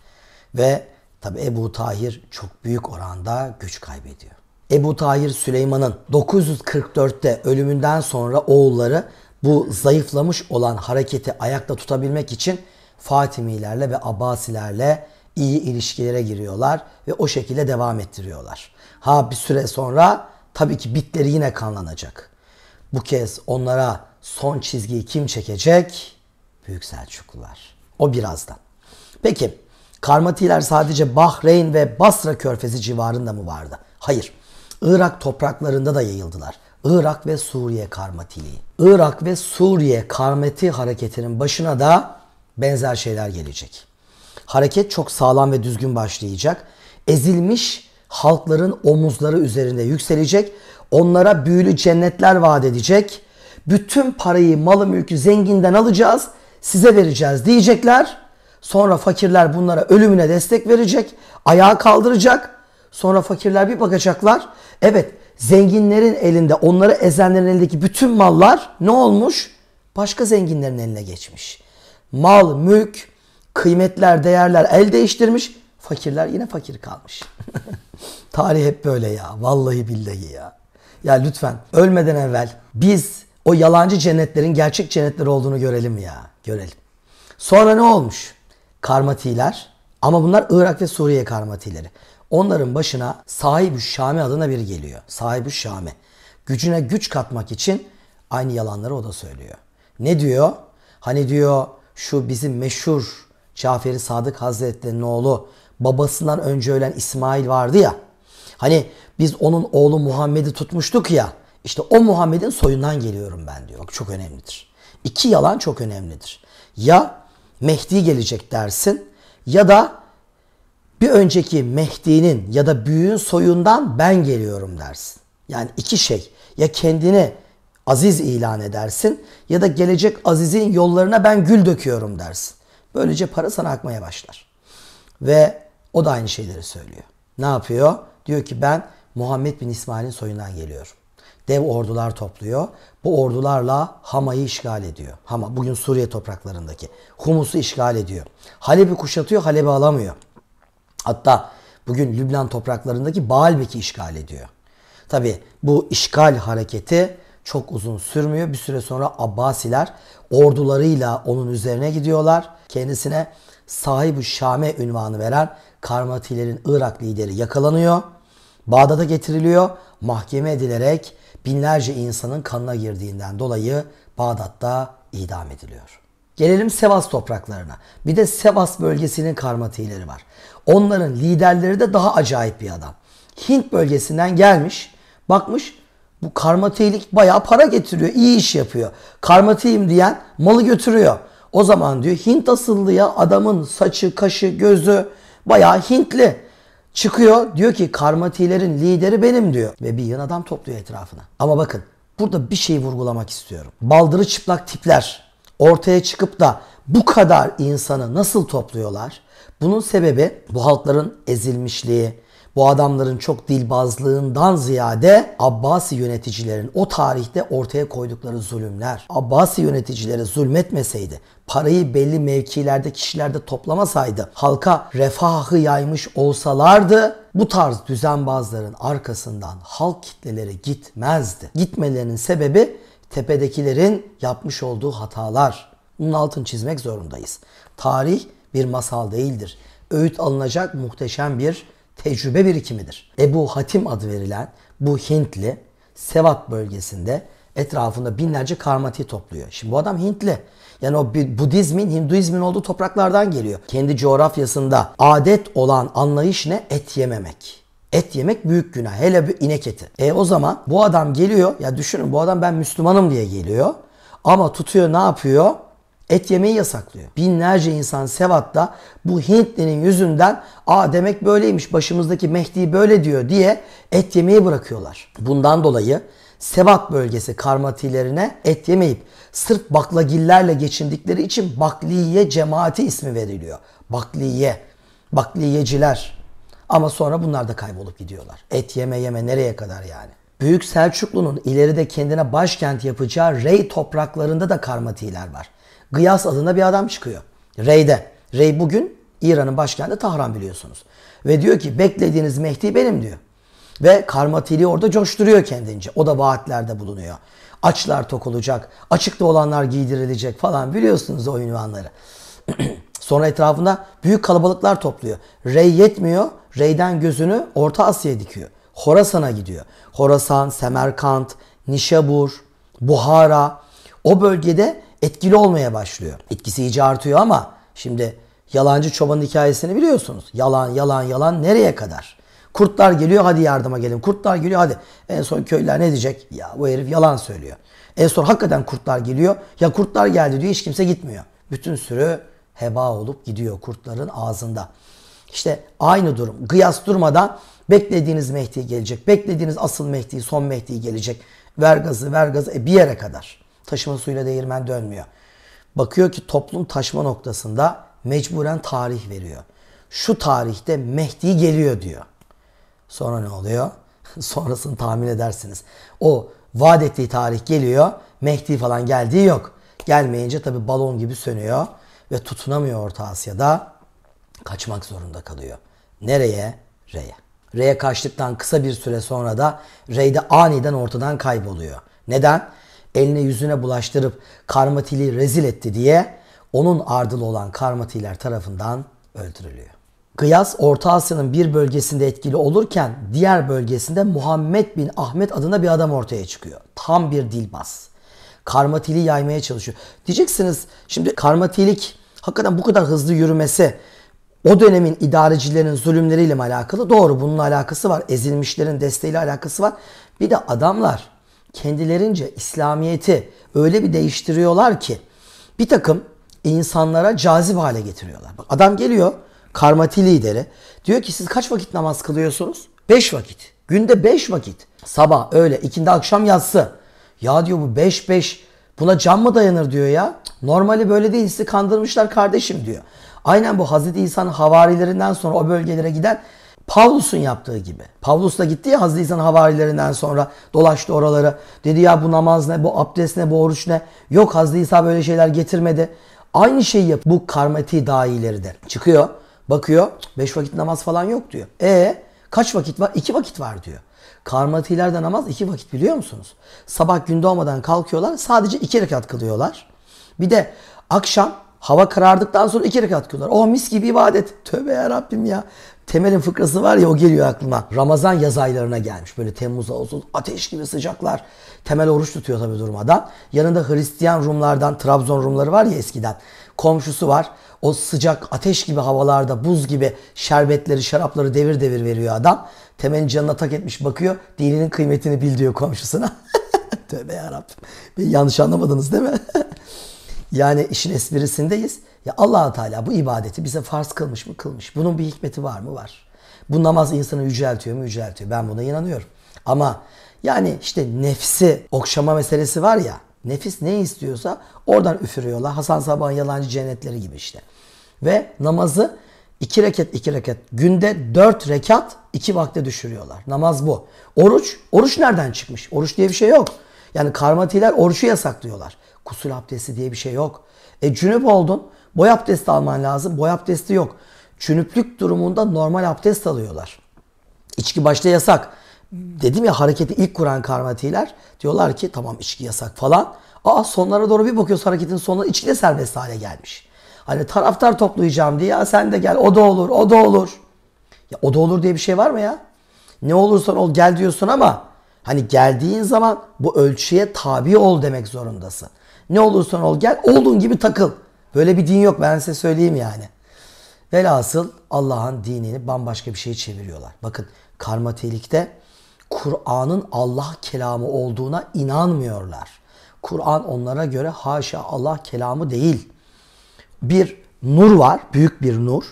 Ve tabi Ebu Tahir çok büyük oranda güç kaybediyor. Ebu Tahir Süleyman'ın 944'te ölümünden sonra oğulları bu zayıflamış olan hareketi ayakta tutabilmek için Fatimilerle ve Abbasilerle iyi ilişkilere giriyorlar ve o şekilde devam ettiriyorlar. Ha bir süre sonra tabii ki bitleri yine kanlanacak. Bu kez onlara son çizgiyi kim çekecek? Büyük Selçuklular. O birazdan. Peki Karmatiler sadece Bahreyn ve Basra körfezi civarında mı vardı? Hayır. Irak topraklarında da yayıldılar. Irak ve Suriye karmatiliği. Irak ve Suriye karmeti hareketinin başına da benzer şeyler gelecek. Hareket çok sağlam ve düzgün başlayacak. Ezilmiş halkların omuzları üzerinde yükselecek. Onlara büyülü cennetler vaat edecek. Bütün parayı, malı, mülkü zenginden alacağız, size vereceğiz diyecekler. Sonra fakirler bunlara ölümüne destek verecek, ayağa kaldıracak Sonra fakirler bir bakacaklar. Evet zenginlerin elinde onları ezenlerin elindeki bütün mallar ne olmuş? Başka zenginlerin eline geçmiş. Mal, mülk, kıymetler, değerler el değiştirmiş. Fakirler yine fakir kalmış. [laughs] Tarih hep böyle ya. Vallahi billahi ya. Ya lütfen ölmeden evvel biz o yalancı cennetlerin gerçek cennetler olduğunu görelim ya. Görelim. Sonra ne olmuş? Karmatiler. Ama bunlar Irak ve Suriye karmatileri. Onların başına sahibü Şame adına biri geliyor. Sahibü Şame, Gücüne güç katmak için aynı yalanları o da söylüyor. Ne diyor? Hani diyor şu bizim meşhur cafer Sadık Hazretleri'nin oğlu babasından önce ölen İsmail vardı ya. Hani biz onun oğlu Muhammed'i tutmuştuk ya. İşte o Muhammed'in soyundan geliyorum ben diyor. Bak çok önemlidir. İki yalan çok önemlidir. Ya Mehdi gelecek dersin ya da bir önceki Mehdi'nin ya da büyüğün soyundan ben geliyorum dersin. Yani iki şey. Ya kendini aziz ilan edersin ya da gelecek azizin yollarına ben gül döküyorum dersin. Böylece para sana akmaya başlar. Ve o da aynı şeyleri söylüyor. Ne yapıyor? Diyor ki ben Muhammed bin İsmail'in soyundan geliyorum. Dev ordular topluyor. Bu ordularla Hama'yı işgal ediyor. Hama bugün Suriye topraklarındaki. Humus'u işgal ediyor. Halep'i kuşatıyor, Halep'i alamıyor. Hatta bugün Lübnan topraklarındaki Baalbek'i işgal ediyor. Tabi bu işgal hareketi çok uzun sürmüyor. Bir süre sonra Abbasiler ordularıyla onun üzerine gidiyorlar. Kendisine sahibi Şame ünvanı veren Karmatilerin Irak lideri yakalanıyor. Bağdat'a getiriliyor. Mahkeme edilerek binlerce insanın kanına girdiğinden dolayı Bağdat'ta idam ediliyor. Gelelim Sevas topraklarına. Bir de Sevas bölgesinin karmatileri var. Onların liderleri de daha acayip bir adam. Hint bölgesinden gelmiş, bakmış bu karmatilik bayağı para getiriyor, iyi iş yapıyor. Karmatiyim diyen malı götürüyor. O zaman diyor Hint asıllıya adamın saçı, kaşı, gözü bayağı Hintli. Çıkıyor diyor ki karmatilerin lideri benim diyor. Ve bir yığın adam topluyor etrafına. Ama bakın burada bir şey vurgulamak istiyorum. Baldırı çıplak tipler ortaya çıkıp da bu kadar insanı nasıl topluyorlar? Bunun sebebi bu halkların ezilmişliği, bu adamların çok dilbazlığından ziyade Abbasi yöneticilerin o tarihte ortaya koydukları zulümler. Abbasi yöneticileri zulmetmeseydi, parayı belli mevkilerde kişilerde toplamasaydı, halka refahı yaymış olsalardı bu tarz düzenbazların arkasından halk kitleleri gitmezdi. Gitmelerinin sebebi tepedekilerin yapmış olduğu hatalar. Bunun altını çizmek zorundayız. Tarih bir masal değildir. Öğüt alınacak muhteşem bir tecrübe birikimidir. Ebu Hatim adı verilen bu Hintli Sevat bölgesinde etrafında binlerce karmati topluyor. Şimdi bu adam Hintli. Yani o Budizmin, Hinduizmin olduğu topraklardan geliyor. Kendi coğrafyasında adet olan anlayış ne? Et yememek. Et yemek büyük günah. Hele bir inek eti. E o zaman bu adam geliyor. Ya düşünün bu adam ben Müslümanım diye geliyor. Ama tutuyor ne yapıyor? Et yemeyi yasaklıyor. Binlerce insan Sevat'ta bu Hintlinin yüzünden aa demek böyleymiş başımızdaki Mehdi böyle diyor diye et yemeyi bırakıyorlar. Bundan dolayı Sevat bölgesi karmatilerine et yemeyip sırf baklagillerle geçindikleri için Bakliye cemaati ismi veriliyor. Bakliye, bakliyeciler. Ama sonra bunlar da kaybolup gidiyorlar. Et yeme yeme nereye kadar yani? Büyük Selçuklu'nun ileride kendine başkent yapacağı Rey topraklarında da karmatiler var. Gıyas adında bir adam çıkıyor. Rey'de. Rey bugün İran'ın başkenti Tahran biliyorsunuz. Ve diyor ki beklediğiniz Mehdi benim diyor. Ve Karmatili orada coşturuyor kendince. O da vaatlerde bulunuyor. Açlar tok olacak, açıkta olanlar giydirilecek falan biliyorsunuz o ünvanları. [clears throat] Sonra etrafında büyük kalabalıklar topluyor. Rey yetmiyor. Rey'den gözünü Orta Asya'ya dikiyor. Horasan'a gidiyor. Horasan, Semerkant, Nişabur, Buhara o bölgede etkili olmaya başlıyor. Etkisi iyice artıyor ama şimdi yalancı çobanın hikayesini biliyorsunuz. Yalan, yalan, yalan nereye kadar? Kurtlar geliyor hadi yardıma gelin. Kurtlar geliyor hadi. En son köylüler ne diyecek? Ya bu herif yalan söylüyor. En son hakikaten kurtlar geliyor. Ya kurtlar geldi diyor hiç kimse gitmiyor. Bütün sürü heba olup gidiyor kurtların ağzında. İşte aynı durum. Gıyas durmadan beklediğiniz Mehdi gelecek. Beklediğiniz asıl Mehdi, son Mehdi gelecek. Ver gazı, ver gazı. E bir yere kadar. Taşıma suyla değirmen dönmüyor. Bakıyor ki toplum taşma noktasında mecburen tarih veriyor. Şu tarihte Mehdi geliyor diyor. Sonra ne oluyor? [laughs] Sonrasını tahmin edersiniz. O vaat ettiği tarih geliyor. Mehdi falan geldiği yok. Gelmeyince tabi balon gibi sönüyor ve tutunamıyor Orta Asya'da kaçmak zorunda kalıyor. Nereye? Rey'e. Rey'e kaçtıktan kısa bir süre sonra da Rey de aniden ortadan kayboluyor. Neden? Eline yüzüne bulaştırıp Karmatili rezil etti diye onun ardılı olan Karmatiler tarafından öldürülüyor. Kıyas Orta Asya'nın bir bölgesinde etkili olurken diğer bölgesinde Muhammed bin Ahmet adına bir adam ortaya çıkıyor. Tam bir dilbaz. Karmatili yaymaya çalışıyor. Diyeceksiniz şimdi karmatilik hakikaten bu kadar hızlı yürümesi o dönemin idarecilerin zulümleriyle mi alakalı? Doğru bunun alakası var. Ezilmişlerin desteğiyle alakası var. Bir de adamlar kendilerince İslamiyet'i öyle bir değiştiriyorlar ki bir takım insanlara cazip hale getiriyorlar. Bak adam geliyor karmati lideri diyor ki siz kaç vakit namaz kılıyorsunuz? 5 vakit. Günde 5 vakit. Sabah, öğle, ikindi, akşam, yatsı. Ya diyor bu 5 5 buna can mı dayanır diyor ya. Normali böyle değil sizi kandırmışlar kardeşim diyor. Aynen bu Hazreti İsa'nın havarilerinden sonra o bölgelere giden Pavlus'un yaptığı gibi. Pavlus da gitti ya Hazreti İsa'nın havarilerinden sonra dolaştı oraları. Dedi ya bu namaz ne, bu abdest ne, bu oruç ne? Yok Hazreti İsa böyle şeyler getirmedi. Aynı şeyi yap. Bu karmati dahileri de. Çıkıyor, bakıyor. Beş vakit namaz falan yok diyor. E kaç vakit var? İki vakit var diyor. Karmatilerde namaz iki vakit biliyor musunuz? Sabah gün doğmadan kalkıyorlar. Sadece iki rekat kılıyorlar. Bir de akşam Hava karardıktan sonra iki rekat kılıyorlar. Oh mis gibi ibadet. Tövbe ya Rabbim ya. Temel'in fıkrası var ya o geliyor aklıma. Ramazan yaz aylarına gelmiş. Böyle Temmuz, Ağustos ateş gibi sıcaklar. Temel oruç tutuyor tabii durmadan. Yanında Hristiyan Rumlardan, Trabzon Rumları var ya eskiden. Komşusu var. O sıcak ateş gibi havalarda buz gibi şerbetleri, şarapları devir devir veriyor adam. Temel'in canına tak etmiş bakıyor. dilinin kıymetini bil diyor komşusuna. [laughs] Tövbe yarabbim. Beni yanlış anlamadınız değil mi? [laughs] Yani işin esprisindeyiz. Ya allah Teala bu ibadeti bize farz kılmış mı? Kılmış. Bunun bir hikmeti var mı? Var. Bu namaz insanı yüceltiyor mu? Yüceltiyor. Ben buna inanıyorum. Ama yani işte nefsi okşama meselesi var ya. Nefis ne istiyorsa oradan üfürüyorlar. Hasan Saban yalancı cennetleri gibi işte. Ve namazı iki reket iki reket, günde dört rekat iki vakte düşürüyorlar. Namaz bu. Oruç, oruç nereden çıkmış? Oruç diye bir şey yok. Yani karmatiler oruçu yasaklıyorlar. Kusul abdesti diye bir şey yok. E cünüp oldun. Boy abdesti alman lazım. Boy abdesti yok. Cünüplük durumunda normal abdest alıyorlar. İçki başta yasak. Dedim ya hareketi ilk kuran karmatiler diyorlar ki tamam içki yasak falan. Aa sonlara doğru bir bakıyoruz hareketin sonuna içki de serbest hale gelmiş. Hani taraftar toplayacağım diye ya sen de gel o da olur o da olur. Ya o da olur diye bir şey var mı ya? Ne olursan ol gel diyorsun ama hani geldiğin zaman bu ölçüye tabi ol demek zorundasın. Ne olursan ol gel olduğun gibi takıl. Böyle bir din yok ben size söyleyeyim yani. Velhasıl Allah'ın dinini bambaşka bir şey çeviriyorlar. Bakın karmatelikte Kur'an'ın Allah kelamı olduğuna inanmıyorlar. Kur'an onlara göre haşa Allah kelamı değil. Bir nur var, büyük bir nur.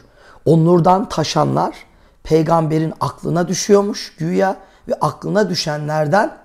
O nurdan taşanlar peygamberin aklına düşüyormuş güya ve aklına düşenlerden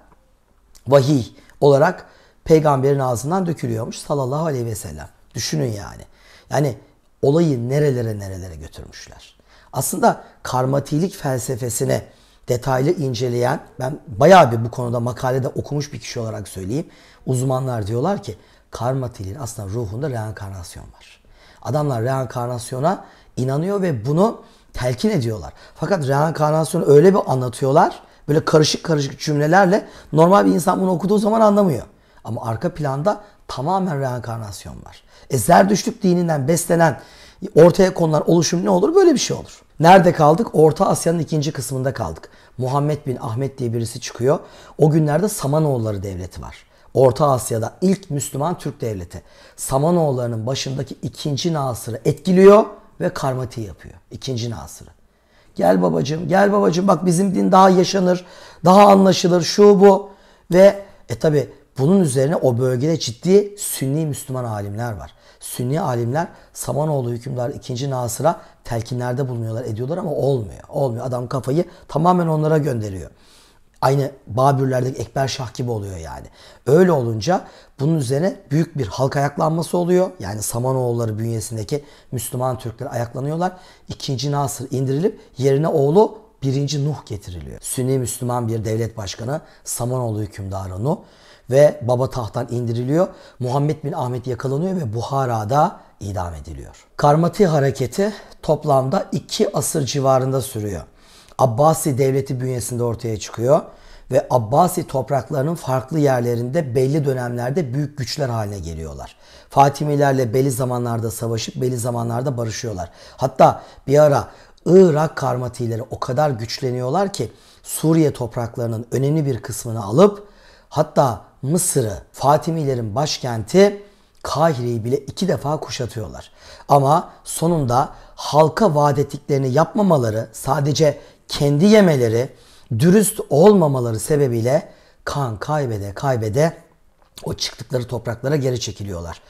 vahiy olarak peygamberin ağzından dökülüyormuş sallallahu aleyhi ve sellem. Düşünün yani. Yani olayı nerelere nerelere götürmüşler. Aslında karmatilik felsefesine detaylı inceleyen, ben bayağı bir bu konuda makalede okumuş bir kişi olarak söyleyeyim. Uzmanlar diyorlar ki karmatiliğin aslında ruhunda reenkarnasyon var. Adamlar reenkarnasyona inanıyor ve bunu telkin ediyorlar. Fakat reenkarnasyonu öyle bir anlatıyorlar, böyle karışık karışık cümlelerle normal bir insan bunu okuduğu zaman anlamıyor. Ama arka planda tamamen reenkarnasyon var. E Zerdüştlük dininden beslenen ortaya konulan oluşum ne olur? Böyle bir şey olur. Nerede kaldık? Orta Asya'nın ikinci kısmında kaldık. Muhammed bin Ahmet diye birisi çıkıyor. O günlerde Samanoğulları devleti var. Orta Asya'da ilk Müslüman Türk devleti. Samanoğullarının başındaki ikinci Nasır'ı etkiliyor ve karmati yapıyor. İkinci Nasır'ı. Gel babacığım, gel babacığım bak bizim din daha yaşanır, daha anlaşılır, şu bu. Ve e tabi bunun üzerine o bölgede ciddi Sünni Müslüman alimler var. Sünni alimler Samanoğlu hükümdar 2. Nasır'a telkinlerde bulunuyorlar ediyorlar ama olmuyor. Olmuyor. Adam kafayı tamamen onlara gönderiyor. Aynı Babürlerdeki Ekber Şah gibi oluyor yani. Öyle olunca bunun üzerine büyük bir halk ayaklanması oluyor. Yani Samanoğulları bünyesindeki Müslüman Türkler ayaklanıyorlar. İkinci Nasır indirilip yerine oğlu birinci Nuh getiriliyor. Sünni Müslüman bir devlet başkanı Samanoğlu hükümdarı Nuh ve baba tahttan indiriliyor. Muhammed bin Ahmet yakalanıyor ve Buhara'da idam ediliyor. Karmati hareketi toplamda iki asır civarında sürüyor. Abbasi devleti bünyesinde ortaya çıkıyor ve Abbasi topraklarının farklı yerlerinde belli dönemlerde büyük güçler haline geliyorlar. Fatimilerle belli zamanlarda savaşıp belli zamanlarda barışıyorlar. Hatta bir ara Irak karmatileri o kadar güçleniyorlar ki Suriye topraklarının önemli bir kısmını alıp hatta Mısır'ı, Fatimilerin başkenti Kahire'yi bile iki defa kuşatıyorlar. Ama sonunda halka vaat ettiklerini yapmamaları, sadece kendi yemeleri, dürüst olmamaları sebebiyle kan kaybede kaybede o çıktıkları topraklara geri çekiliyorlar.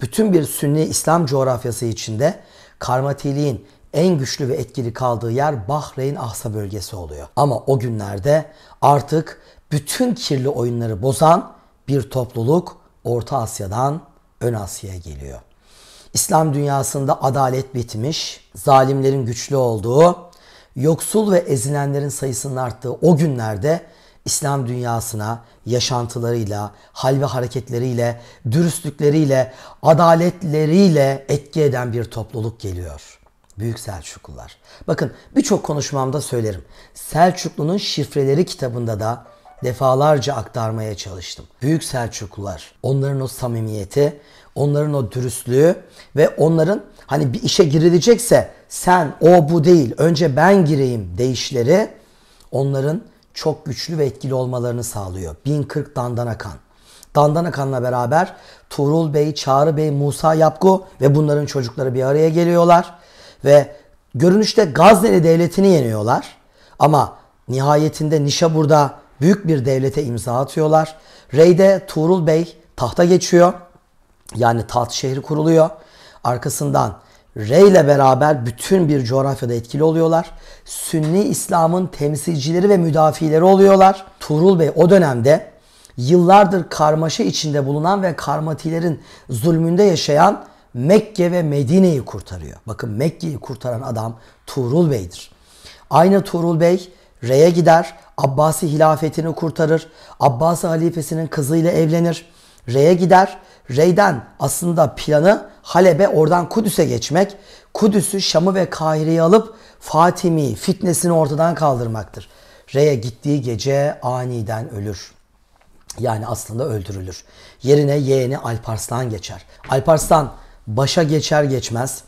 Bütün bir Sünni İslam coğrafyası içinde karmatiliğin en güçlü ve etkili kaldığı yer Bahreyn Ahsa bölgesi oluyor. Ama o günlerde artık bütün kirli oyunları bozan bir topluluk Orta Asya'dan Ön Asya'ya geliyor. İslam dünyasında adalet bitmiş, zalimlerin güçlü olduğu, yoksul ve ezilenlerin sayısının arttığı o günlerde İslam dünyasına yaşantılarıyla, hal ve hareketleriyle, dürüstlükleriyle, adaletleriyle etki eden bir topluluk geliyor. Büyük Selçuklular. Bakın birçok konuşmamda söylerim. Selçuklu'nun şifreleri kitabında da defalarca aktarmaya çalıştım. Büyük Selçuklular, onların o samimiyeti, onların o dürüstlüğü ve onların hani bir işe girilecekse sen o bu değil önce ben gireyim deyişleri onların çok güçlü ve etkili olmalarını sağlıyor. 1040 Dandana Kan'la beraber Tuğrul Bey, Çağrı Bey, Musa Yapko ve bunların çocukları bir araya geliyorlar. Ve görünüşte Gazneli Devleti'ni yeniyorlar. Ama nihayetinde Nişabur'da büyük bir devlete imza atıyorlar. Rey'de Tuğrul Bey tahta geçiyor. Yani taht şehri kuruluyor. Arkasından Rey ile beraber bütün bir coğrafyada etkili oluyorlar. Sünni İslam'ın temsilcileri ve müdafileri oluyorlar. Tuğrul Bey o dönemde yıllardır karmaşa içinde bulunan ve karmatilerin zulmünde yaşayan Mekke ve Medine'yi kurtarıyor. Bakın Mekke'yi kurtaran adam Tuğrul Bey'dir. Aynı Tuğrul Bey Rey'e gider. Abbasi hilafetini kurtarır. Abbasi halifesinin kızıyla evlenir. Rey'e gider. Rey'den aslında planı Halep'e oradan Kudüs'e geçmek. Kudüs'ü Şam'ı ve Kahire'yi alıp Fatimi fitnesini ortadan kaldırmaktır. Rey'e gittiği gece aniden ölür. Yani aslında öldürülür. Yerine yeğeni Alparslan geçer. Alparslan başa geçer geçmez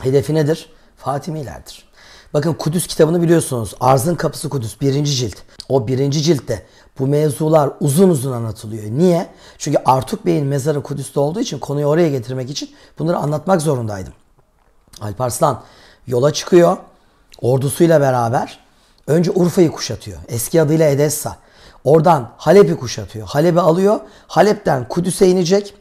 hedefi nedir? Fatimilerdir. Bakın Kudüs kitabını biliyorsunuz. Arzın Kapısı Kudüs birinci cilt. O birinci ciltte bu mevzular uzun uzun anlatılıyor. Niye? Çünkü Artuk Bey'in mezarı Kudüs'te olduğu için konuyu oraya getirmek için bunları anlatmak zorundaydım. Alparslan yola çıkıyor ordusuyla beraber. Önce Urfa'yı kuşatıyor. Eski adıyla Edessa. Oradan Halep'i kuşatıyor. Halep'i alıyor. Halep'ten Kudüs'e inecek.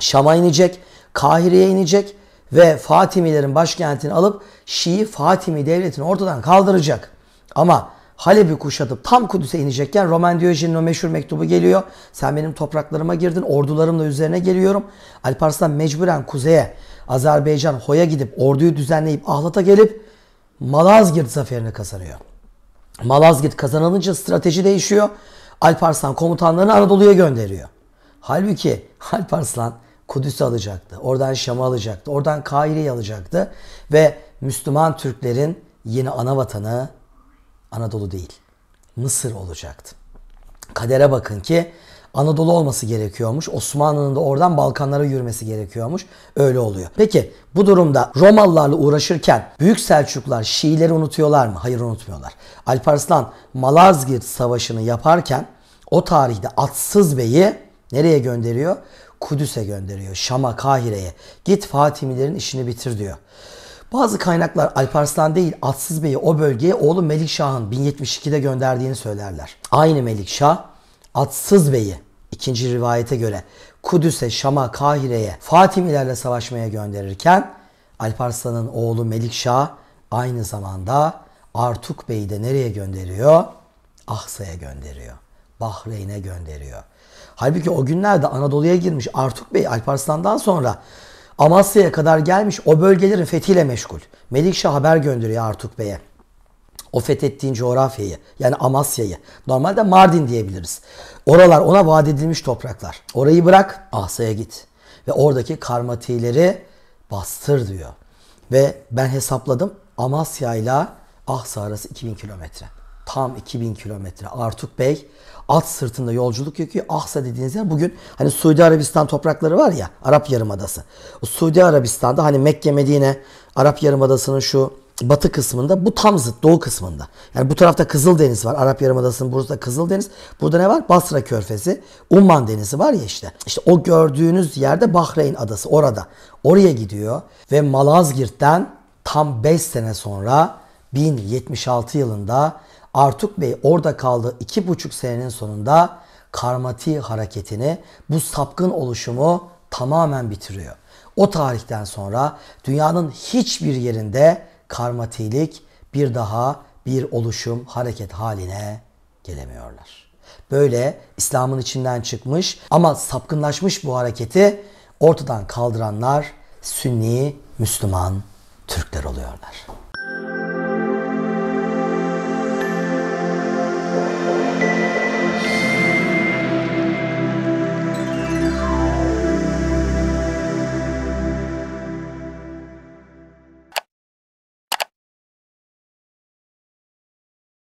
Şam'a inecek. Kahire'ye inecek ve Fatimilerin başkentini alıp Şii Fatimi devletini ortadan kaldıracak. Ama Halep'i kuşatıp tam Kudüs'e inecekken Roman Diyojin'in o meşhur mektubu geliyor. Sen benim topraklarıma girdin, ordularımla üzerine geliyorum. Alparslan mecburen kuzeye, Azerbaycan Hoya gidip orduyu düzenleyip Ahlat'a gelip Malazgirt zaferini kazanıyor. Malazgirt kazanılınca strateji değişiyor. Alparslan komutanlarını Anadolu'ya gönderiyor. Halbuki Alparslan Kudüs alacaktı. Oradan Şam'ı alacaktı. Oradan Kahire'yi alacaktı. Ve Müslüman Türklerin yeni ana vatanı Anadolu değil. Mısır olacaktı. Kadere bakın ki Anadolu olması gerekiyormuş. Osmanlı'nın da oradan Balkanlara yürümesi gerekiyormuş. Öyle oluyor. Peki bu durumda Romalılarla uğraşırken Büyük Selçuklar Şiileri unutuyorlar mı? Hayır unutmuyorlar. Alparslan Malazgirt Savaşı'nı yaparken o tarihte Atsız Bey'i nereye gönderiyor? Kudüs'e gönderiyor. Şam'a, Kahire'ye. Git Fatimilerin işini bitir diyor. Bazı kaynaklar Alparslan değil Atsız Bey'i o bölgeye oğlu Melikşah'ın 1072'de gönderdiğini söylerler. Aynı Melikşah Atsız Bey'i ikinci rivayete göre Kudüs'e, Şam'a, Kahire'ye Fatimilerle savaşmaya gönderirken Alparslan'ın oğlu Melikşah aynı zamanda Artuk Bey'i de nereye gönderiyor? Ahsa'ya gönderiyor. Bahreyn'e gönderiyor. Halbuki o günlerde Anadolu'ya girmiş Artuk Bey Alparslan'dan sonra Amasya'ya kadar gelmiş o bölgelerin fethiyle meşgul. Melikşah haber gönderiyor Artuk Bey'e. O fethettiğin coğrafyayı yani Amasya'yı. Normalde Mardin diyebiliriz. Oralar ona vaat edilmiş topraklar. Orayı bırak Asya'ya git. Ve oradaki karmatileri bastır diyor. Ve ben hesapladım Amasya ile Ahsa arası 2000 kilometre. Tam 2000 kilometre. Artuk Bey at sırtında yolculuk yapıyor. Ahsa dediğiniz yer bugün hani Suudi Arabistan toprakları var ya Arap Yarımadası. O Suudi Arabistan'da hani Mekke, Medine, Arap Yarımadası'nın şu batı kısmında bu tam zıt doğu kısmında. Yani bu tarafta Kızıldeniz var. Arap Yarımadası'nın burası Kızıldeniz. Burada ne var? Basra Körfezi, Umman Denizi var ya işte. İşte o gördüğünüz yerde Bahreyn Adası orada. Oraya gidiyor ve Malazgirt'ten tam 5 sene sonra 1076 yılında Artuk Bey orada kaldığı iki buçuk senenin sonunda karmati hareketini, bu sapkın oluşumu tamamen bitiriyor. O tarihten sonra dünyanın hiçbir yerinde karmatilik bir daha bir oluşum, hareket haline gelemiyorlar. Böyle İslam'ın içinden çıkmış ama sapkınlaşmış bu hareketi ortadan kaldıranlar Sünni Müslüman Türkler oluyorlar.